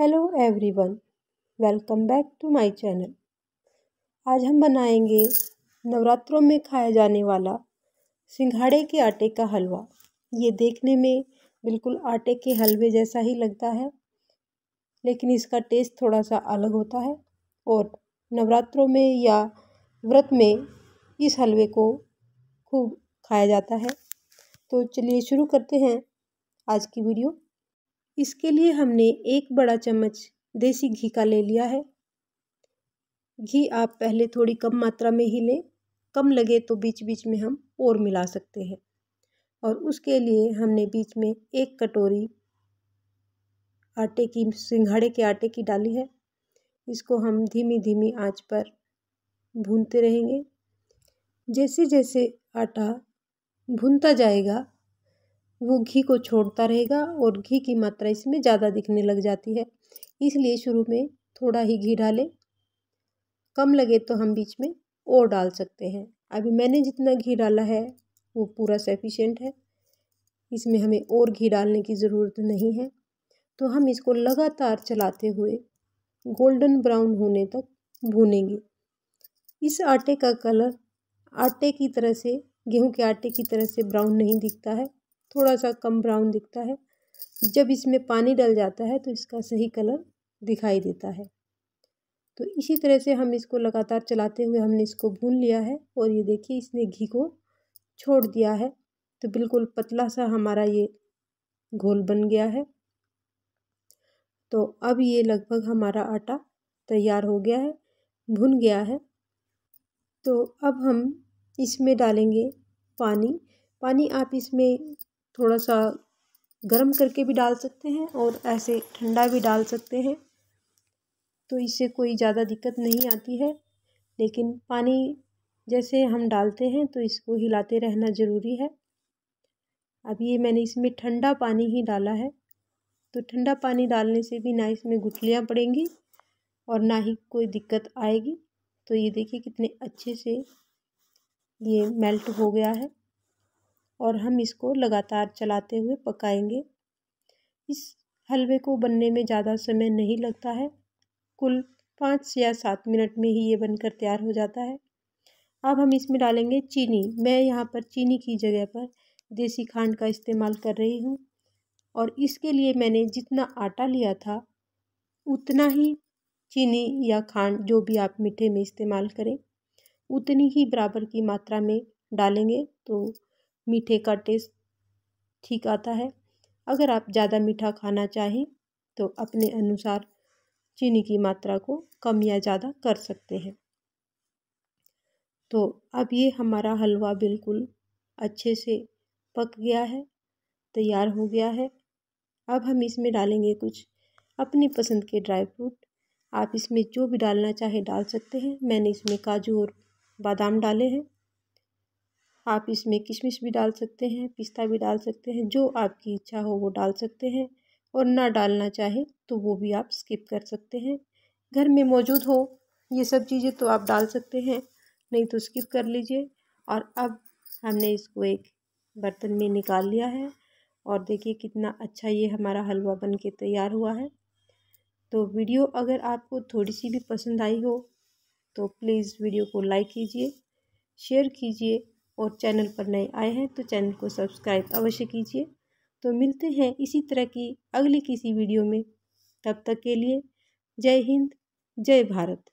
hello everyone welcome back to my channel आज हम बनाएंगे नवरात्रों में खाया जाने वाला सिंघाड़े के आटे का हलवा ये देखने में बिल्कुल आटे के हलवे जैसा ही लगता है लेकिन इसका टेस्ट थोड़ा सा अलग होता है और नवरात्रों में या व्रत में इस हलवे को खूब खाया जाता है तो चलिए शुरू करते हैं आज की वीडियो इसके लिए हमने एक बड़ा चम्मच देसी घी का ले लिया है घी आप पहले थोड़ी कम मात्रा में ही लें कम लगे तो बीच बीच में हम और मिला सकते हैं और उसके लिए हमने बीच में एक कटोरी आटे की सिंघाड़े के आटे की डाली है इसको हम धीमी धीमी आंच पर भूनते रहेंगे जैसे जैसे आटा भुनता जाएगा वो घी को छोड़ता रहेगा और घी की मात्रा इसमें ज़्यादा दिखने लग जाती है इसलिए शुरू में थोड़ा ही घी डालें कम लगे तो हम बीच में और डाल सकते हैं अभी मैंने जितना घी डाला है वो पूरा सफिशेंट है इसमें हमें और घी डालने की ज़रूरत नहीं है तो हम इसको लगातार चलाते हुए गोल्डन ब्राउन होने तक भूनेंगे इस आटे का कलर आटे की तरह से गेहूं के आटे की तरह से ब्राउन नहीं दिखता है थोड़ा सा कम ब्राउन दिखता है जब इसमें पानी डल जाता है तो इसका सही कलर दिखाई देता है तो इसी तरह से हम इसको लगातार चलाते हुए हमने इसको भून लिया है और ये देखिए इसने घी को छोड़ दिया है तो बिल्कुल पतला सा हमारा ये घोल बन गया है तो अब ये लगभग हमारा आटा तैयार हो गया है भुन गया है तो अब हम इसमें डालेंगे पानी पानी आप इसमें थोड़ा सा गर्म करके भी डाल सकते हैं और ऐसे ठंडा भी डाल सकते हैं तो इससे कोई ज़्यादा दिक्कत नहीं आती है लेकिन पानी जैसे हम डालते हैं तो इसको हिलाते रहना ज़रूरी है अब ये मैंने इसमें ठंडा पानी ही डाला है तो ठंडा पानी डालने से भी ना इसमें गुठलियाँ पड़ेंगी और ना ही कोई दिक्कत आएगी तो ये देखिए कितने अच्छे से ये मेल्ट हो गया है और हम इसको लगातार चलाते हुए पकाएंगे इस हलवे को बनने में ज़्यादा समय नहीं लगता है कुल पाँच या सात मिनट में ही ये बनकर तैयार हो जाता है अब हम इसमें डालेंगे चीनी मैं यहाँ पर चीनी की जगह पर देसी खांड का इस्तेमाल कर रही हूँ और इसके लिए मैंने जितना आटा लिया था उतना ही चीनी या खांड जो भी आप मीठे में इस्तेमाल करें उतनी ही बराबर की मात्रा में डालेंगे तो मीठे का टेस्ट ठीक आता है अगर आप ज़्यादा मीठा खाना चाहें तो अपने अनुसार चीनी की मात्रा को कम या ज़्यादा कर सकते हैं तो अब ये हमारा हलवा बिल्कुल अच्छे से पक गया है तैयार हो गया है अब हम इसमें डालेंगे कुछ अपनी पसंद के ड्राई फ्रूट आप इसमें जो भी डालना चाहे डाल सकते हैं मैंने इसमें काजू और बादाम डाले हैं आप इसमें किशमिश भी डाल सकते हैं पिस्ता भी डाल सकते हैं जो आपकी इच्छा हो वो डाल सकते हैं और ना डालना चाहे तो वो भी आप स्किप कर सकते हैं घर में मौजूद हो ये सब चीज़ें तो आप डाल सकते हैं नहीं तो स्किप कर लीजिए और अब हमने इसको एक बर्तन में निकाल लिया है और देखिए कितना अच्छा ये हमारा हलवा बन के तैयार हुआ है तो वीडियो अगर आपको थोड़ी सी भी पसंद आई हो तो प्लीज़ वीडियो को लाइक कीजिए शेयर कीजिए और चैनल पर नए आए हैं तो चैनल को सब्सक्राइब अवश्य कीजिए तो मिलते हैं इसी तरह की अगली किसी वीडियो में तब तक के लिए जय हिंद जय भारत